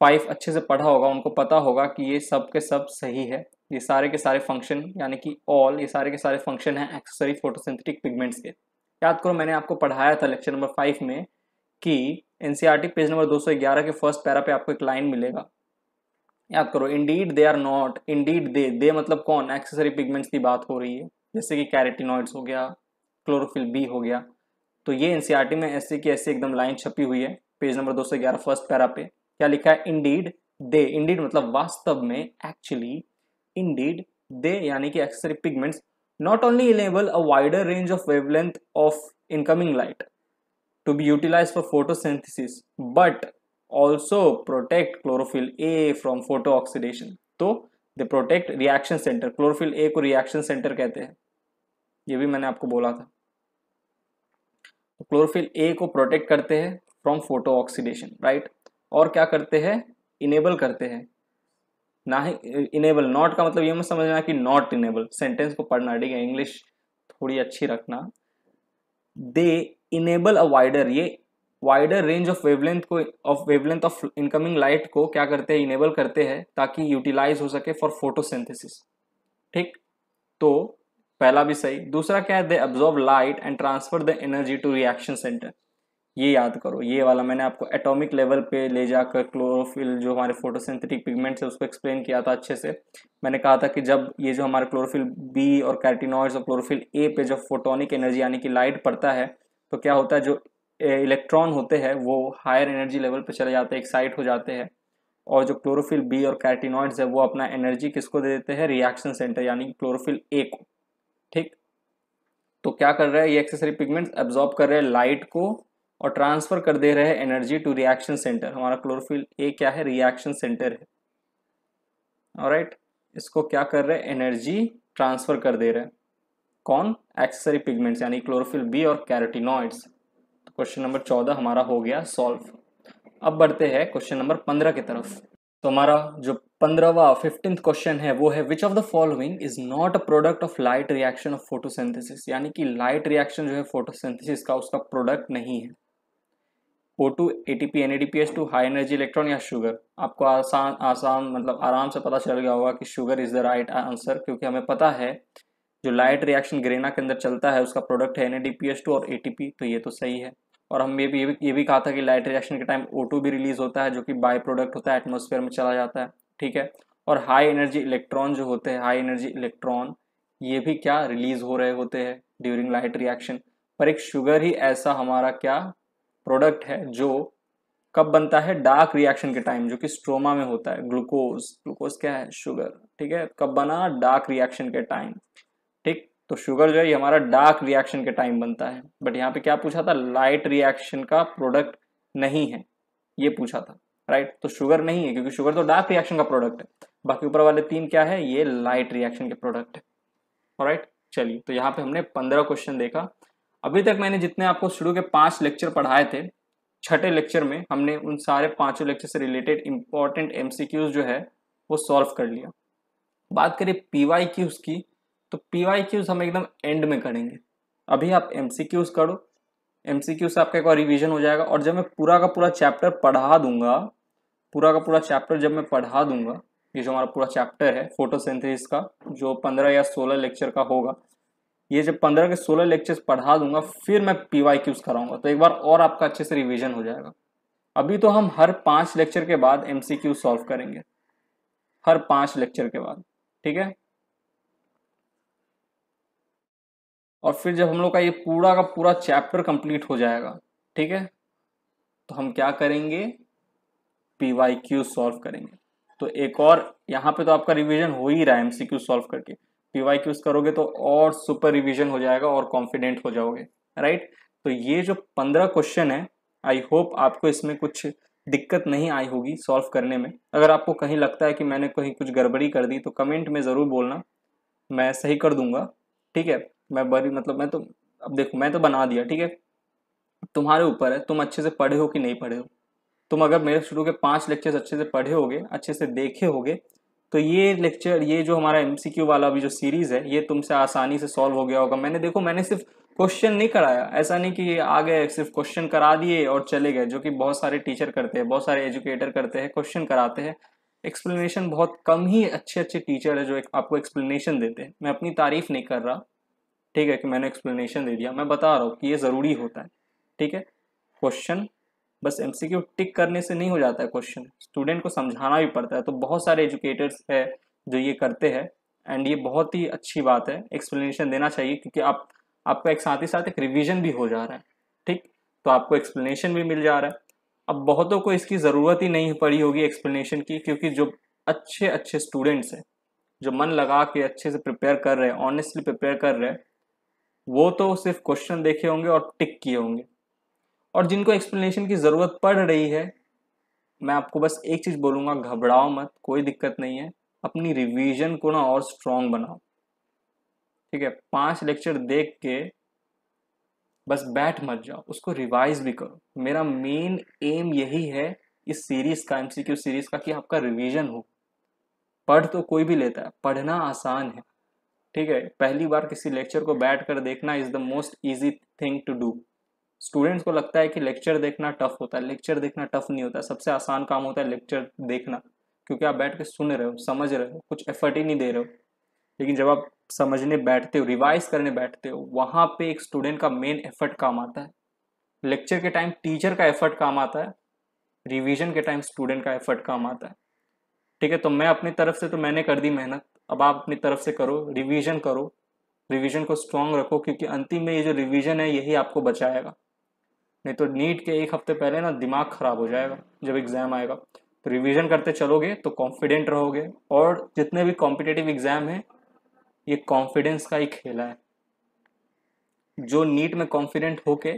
five अच्छे से पढ़ा होगा उनको पता होगा कि ये सब के सब सही है ये सारे के सारे फंक्शन यानी कि ऑल ये सारे के सारे फंक्शन हैं एक्सेसरी फोटोसिंथेटिक पिगमेंट्स के याद करो मैंने आपको पढ़ाया था लेक्चर नंबर फाइव में कि एन पेज नंबर 211 के फर्स्ट पैरा पे आपको एक लाइन मिलेगा याद करो indeed they are not indeed they they मतलब कौन एक्सेसरी पिगमेंट्स की बात हो रही है जैसे कि कैरेटिनॉइड्स हो गया क्लोरोफिल बी हो गया तो ये एन में ऐसे की ऐसी एकदम लाइन छपी हुई है पेज नंबर 211 फर्स्ट पैरा पे क्या लिखा है इंडीड दे इंडीड मतलब वास्तव में एक्चुअली इंडीड दे यानी कि accessory pigments not only enable a wider range of wavelength of incoming light to be utilize for photosynthesis but also protect chlorophyll A from photo oxidation. तो they protect reaction centre chlorophyll A को reaction centre कहते हैं ये भी मैंने आपको बोला था क्लोरोफिल तो ए को प्रोटेक्ट करते हैं फ्रॉम फोटो ऑक्सीडेशन राइट और क्या करते हैं इनेबल करते हैं ना ही इनेबल नॉट का मतलब ये मत समझना कि नॉट इनेबल सेंटेंस को पढ़ना ठीक है इंग्लिश थोड़ी अच्छी रखना दे इनेबल अ वाइडर ये वाइडर रेंज ऑफ वेवलेंथ को of wavelength of incoming light को क्या करते हैं इनेबल करते हैं ताकि यूटिलाइज हो सके फॉर फोटोसिंथेसिस ठीक तो पहला भी सही दूसरा क्या है they absorb light and transfer the energy to reaction centre ये याद करो ये वाला मैंने आपको एटॉमिक लेवल पे ले जाकर क्लोरोफिल जो हमारे फोटोसिंथेटिक पिगमेंट्स है उसको एक्सप्लेन किया था अच्छे से मैंने कहा था कि जब ये जो हमारे क्लोरोफिल बी और कैटिनॉइड्स और क्लोरोफिल ए पे जब फोटोनिक एनर्जी यानी कि लाइट पड़ता है तो क्या होता है जो इलेक्ट्रॉन होते हैं वो हायर एनर्जी लेवल पर चले जाते हैं एक्साइट हो जाते हैं और जो क्लोरोफिल बी और कैटिनॉइड्स है वो अपना एनर्जी किसको दे देते हैं रिएक्शन सेंटर यानी क्लोरोफिल ए को ठीक तो क्या कर रहे हैं ये एक्सेसरी पिगमेंट्स एब्जॉर्ब कर रहे हैं लाइट को और ट्रांसफर कर दे रहे हैं एनर्जी टू रिएक्शन सेंटर हमारा क्लोरोफिल ए क्या है रिएक्शन सेंटर है और इसको क्या कर रहे हैं एनर्जी ट्रांसफर कर दे रहे हैं कौन एक्सेसरी पिगमेंट्स यानी क्लोरोफिल बी और कैरेटिनॉइड्स क्वेश्चन नंबर चौदह हमारा हो गया सॉल्व अब बढ़ते हैं क्वेश्चन नंबर पंद्रह की तरफ तो हमारा जो पंद्रहवा फिफ्टींथ क्वेश्चन है वो है which of the following is not a product of light reaction of photosynthesis यानी कि लाइट रिएक्शन जो है फोटोसिंथेसिस का उसका प्रोडक्ट नहीं है O two A T P N A D P S two high energy electron या sugar आपको आसान आसान मतलब आराम से पता चल गया होगा कि sugar is the right answer क्योंकि हमें पता है जो लाइट रिएक्शन ग्रेना के अंदर चलता है उसका प्रोडक्ट है N A D P S two और ए टी पी तो ये तो सही है और हम भी ये भी ये भी कहा था कि लाइट रिएक्शन के टाइम ओ भी रिलीज होता है जो कि बाय प्रोडक्ट होता है एटमोसफेयर में चला जाता है ठीक है और हाई एनर्जी इलेक्ट्रॉन जो होते हैं हाई एनर्जी इलेक्ट्रॉन ये भी क्या रिलीज हो रहे होते हैं ड्यूरिंग लाइट रिएक्शन पर एक शुगर ही ऐसा हमारा क्या प्रोडक्ट है जो कब बनता है डार्क रिएक्शन के टाइम जो कि स्ट्रोमा में होता है ग्लूकोज ग्लूकोज क्या है शुगर ठीक है कब बना डार्क रिएक्शन के टाइम तो शुगर जो है ये हमारा डार्क रिएक्शन के टाइम बनता है बट यहाँ पे क्या पूछा था लाइट रिएक्शन का प्रोडक्ट नहीं है ये पूछा था राइट तो शुगर नहीं है क्योंकि शुगर तो डार्क रिएक्शन का प्रोडक्ट है बाकी ऊपर वाले तीन क्या है ये लाइट रिएक्शन के प्रोडक्ट है राइट चलिए तो यहाँ पे हमने पंद्रह क्वेश्चन देखा अभी तक मैंने जितने आपको शुरू के पांच लेक्चर पढ़ाए थे छठे लेक्चर में हमने उन सारे पांचों लेक्चर से रिलेटेड इंपॉर्टेंट एमसीक्यूज जो है वो सॉल्व कर लिया बात करें पीवाई की उसकी तो पी वाई क्यूज हम एकदम एंड में करेंगे अभी आप एम सी क्यूज करो एम सी क्यूज आपका एक बार रिविजन हो जाएगा और जब मैं पूरा का पूरा चैप्टर पढ़ा दूंगा पूरा का पूरा चैप्टर जब मैं पढ़ा दूंगा ये जो हमारा पूरा चैप्टर है फोटोसिंथेसिस का जो पंद्रह या सोलह लेक्चर का होगा ये जब पंद्रह के सोलह लेक्चर्स पढ़ा दूंगा फिर मैं पी वाई क्यूज कराऊंगा तो एक बार और आपका अच्छे से रिविजन हो जाएगा अभी तो हम हर पाँच लेक्चर के बाद एम सी क्यू सॉल्व करेंगे हर पाँच लेक्चर के बाद ठीक है और फिर जब हम लोग का ये पूरा का पूरा चैप्टर कंप्लीट हो जाएगा ठीक है तो हम क्या करेंगे पी वाई क्यू सॉल्व करेंगे तो एक और यहाँ पे तो आपका रिवीजन हो ही रहा है एमसीक्यू सॉल्व करके पी वाई क्यूज करोगे तो और सुपर रिवीजन हो जाएगा और कॉन्फिडेंट हो जाओगे राइट तो ये जो पंद्रह क्वेश्चन है आई होप आपको इसमें कुछ दिक्कत नहीं आई होगी सॉल्व करने में अगर आपको कहीं लगता है कि मैंने कहीं कुछ गड़बड़ी कर दी तो कमेंट में ज़रूर बोलना मैं सही कर दूंगा ठीक है मैं बड़ी मतलब मैं तो अब देखो मैं तो बना दिया ठीक है तुम्हारे ऊपर है तुम अच्छे से पढ़े हो कि नहीं पढ़े हो तुम अगर मेरे शुरू के पांच लेक्चर्स अच्छे से पढ़े होगे अच्छे से देखे होगे तो ये लेक्चर ये जो हमारा एम वाला अभी जो सीरीज़ है ये तुमसे आसानी से सॉल्व हो गया होगा मैंने देखो मैंने सिर्फ क्वेश्चन नहीं कराया ऐसा नहीं कि आ गए सिर्फ क्वेश्चन करा दिए और चले गए जो कि बहुत सारे टीचर करते हैं बहुत सारे एजुकेटर करते हैं क्वेश्चन कराते हैं एक्सप्लेनेशन बहुत कम ही अच्छे अच्छे टीचर है जो एक, आपको एक्सप्लेनेशन देते हैं मैं अपनी तारीफ नहीं कर रहा ठीक है कि मैंने एक्सप्लेनेशन दे दिया मैं बता रहा हूँ कि ये ज़रूरी होता है ठीक है क्वेश्चन बस एम टिक करने से नहीं हो जाता है क्वेश्चन स्टूडेंट को समझाना भी पड़ता है तो बहुत सारे एजुकेटर्स है जो ये करते हैं एंड ये बहुत ही अच्छी बात है एक्सप्लेनेशन देना चाहिए क्योंकि आप आपका एक साथ ही साथ एक रिविजन भी हो जा रहा है ठीक तो आपको एक्सप्लेनेशन भी मिल जा रहा है अब बहुतों को इसकी ज़रूरत ही नहीं पड़ी होगी एक्सप्लेनेशन की क्योंकि जो अच्छे अच्छे स्टूडेंट्स हैं जो मन लगा के अच्छे से प्रिपेयर कर रहे हैं ऑनेस्टली प्रिपेयर कर रहे हैं वो तो सिर्फ क्वेश्चन देखे होंगे और टिक किए होंगे और जिनको एक्सप्लेनेशन की ज़रूरत पड़ रही है मैं आपको बस एक चीज़ बोलूँगा घबराओ मत कोई दिक्कत नहीं है अपनी रिवीजन को ना और स्ट्रॉन्ग बनाओ ठीक है पांच लेक्चर देख के बस बैठ मत जाओ उसको रिवाइज भी करो मेरा मेन एम यही है इस सीरीज का एमसीक्यू सीरीज का कि आपका रिवीजन हो पढ़ तो कोई भी लेता है पढ़ना आसान है ठीक है पहली बार किसी लेक्चर को बैठ कर देखना is the most easy thing to do students को लगता है कि लेक्चर देखना टफ होता है लेक्चर देखना टफ नहीं होता सबसे आसान काम होता है लेक्चर देखना क्योंकि आप बैठ के सुन रहे हो समझ रहे हो कुछ एफर्ट ही नहीं दे रहे हो लेकिन जब आप समझने बैठते हो रिवाइज करने बैठते हो वहाँ पे एक स्टूडेंट का मेन एफर्ट काम आता है लेक्चर के टाइम टीचर का एफर्ट काम आता है रिवीजन के टाइम स्टूडेंट का एफर्ट काम आता है ठीक है तो मैं अपनी तरफ से तो मैंने कर दी मेहनत अब आप अपनी तरफ से करो रिवीजन करो रिवीजन को स्ट्रांग रखो क्योंकि अंतिम में ये जो रिवीजन है यही आपको बचाएगा नहीं तो नीट के एक हफ्ते पहले ना दिमाग खराब हो जाएगा जब एग्ज़ाम आएगा तो रिवीजन करते चलोगे तो कॉन्फिडेंट रहोगे और जितने भी कॉम्पिटेटिव एग्ज़ाम हैं ये कॉन्फिडेंस का ही खेला है जो नीट में कॉन्फिडेंट होके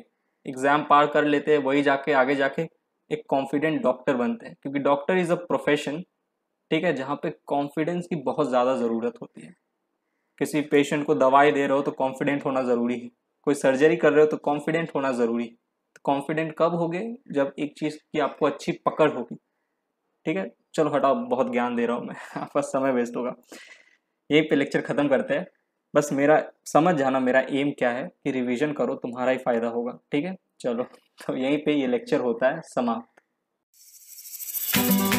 एग्ज़ाम पार कर लेते हैं वही जाके आगे जाके एक कॉन्फिडेंट डॉक्टर बनते हैं क्योंकि डॉक्टर इज़ अ प्रोफेशन ठीक है जहाँ पे कॉन्फिडेंस की बहुत ज़्यादा ज़रूरत होती है किसी पेशेंट को दवाई दे रहे हो तो कॉन्फिडेंट होना ज़रूरी है कोई सर्जरी कर रहे हो तो कॉन्फिडेंट होना ज़रूरी है तो कॉन्फिडेंट कब होगे जब एक चीज़ की आपको अच्छी पकड़ होगी ठीक है चलो हटाओ बहुत ज्ञान दे रहा हूँ मैं आपका समय वेस्ट होगा यहीं पे लेक्चर ख़त्म करते हैं बस मेरा समझ जाना मेरा एम क्या है कि रिविजन करो तुम्हारा ही फायदा होगा ठीक है चलो तो यहीं पर ये लेक्चर होता है समाप्त